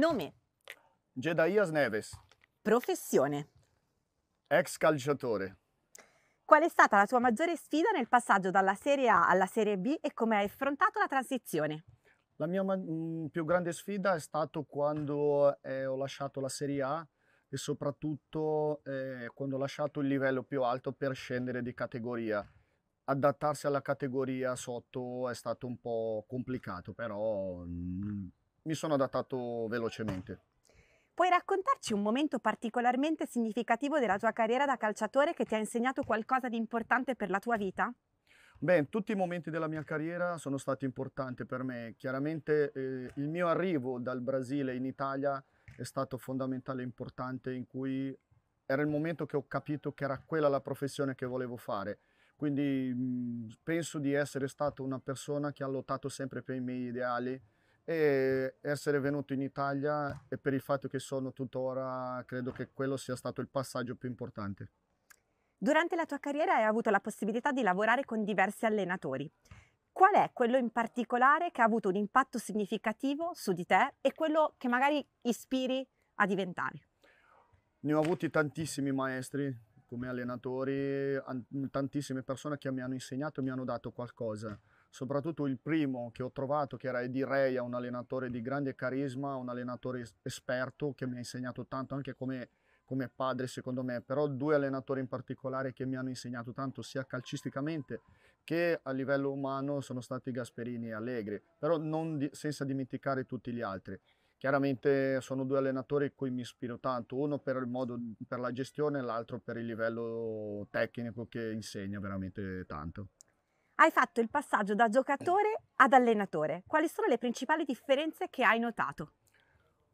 Nome. Gedaias Neves. Professione. Ex calciatore. Qual è stata la tua maggiore sfida nel passaggio dalla Serie A alla Serie B e come hai affrontato la transizione? La mia mm, più grande sfida è stata quando eh, ho lasciato la Serie A e soprattutto eh, quando ho lasciato il livello più alto per scendere di categoria. Adattarsi alla categoria sotto è stato un po' complicato, però mh, mm, mi sono adattato velocemente. Puoi raccontarci un momento particolarmente significativo della tua carriera da calciatore che ti ha insegnato qualcosa di importante per la tua vita? Beh, tutti i momenti della mia carriera sono stati importanti per me. Chiaramente eh, il mio arrivo dal Brasile in Italia è stato fondamentale e importante in cui era il momento che ho capito che era quella la professione che volevo fare. Quindi mh, mm, penso di essere stata una persona che ha lottato sempre per i miei ideali, e essere venuto in Italia e per il fatto che sono tuttora credo che quello sia stato il passaggio più importante. Durante la tua carriera hai avuto la possibilità di lavorare con diversi allenatori. Qual è quello in particolare che ha avuto un impatto significativo su di te e quello che magari ispiri a diventare? Ne ho avuti tantissimi maestri come allenatori, tantissime persone che mi hanno insegnato e mi hanno dato qualcosa soprattutto il primo che ho trovato, che era Eddie Reia, un allenatore di grande carisma, un allenatore esperto che mi ha insegnato tanto anche come, come padre secondo me, però due allenatori in particolare che mi hanno insegnato tanto sia calcisticamente che a livello umano sono stati Gasperini e Allegri, però di, senza dimenticare tutti gli altri. Chiaramente sono due allenatori a cui mi ispiro tanto, uno per, il modo, per la gestione e l'altro per il livello tecnico che insegna veramente tanto hai fatto il passaggio da giocatore ad allenatore. Quali sono le principali differenze che hai notato?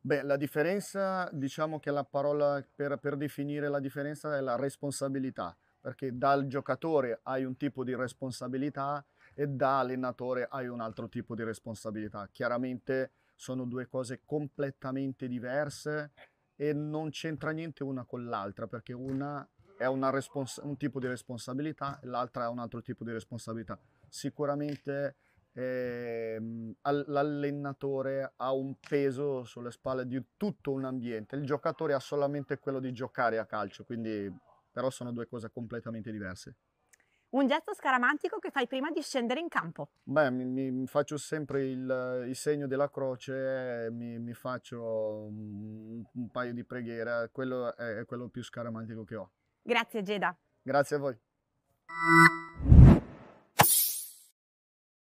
Beh, la differenza, diciamo che la parola per, per definire la differenza è la responsabilità, perché dal giocatore hai un tipo di responsabilità e da allenatore hai un altro tipo di responsabilità. Chiaramente sono due cose completamente diverse e non c'entra niente una con l'altra, perché una è respons- un tipo di responsabilità, l'altra è un altro tipo di responsabilità. Sicuramente eh, l'allenatore ha un peso sulle spalle di tutto un ambiente, il giocatore ha solamente quello di giocare a calcio, quindi però sono due cose completamente diverse. Un gesto scaramantico che fai prima di scendere in campo? Beh, mi, mi faccio sempre il, il, segno della croce, mi, mi faccio un, un, paio di preghiere, quello è, è quello più scaramantico che ho. Grazie Geda. Grazie a voi.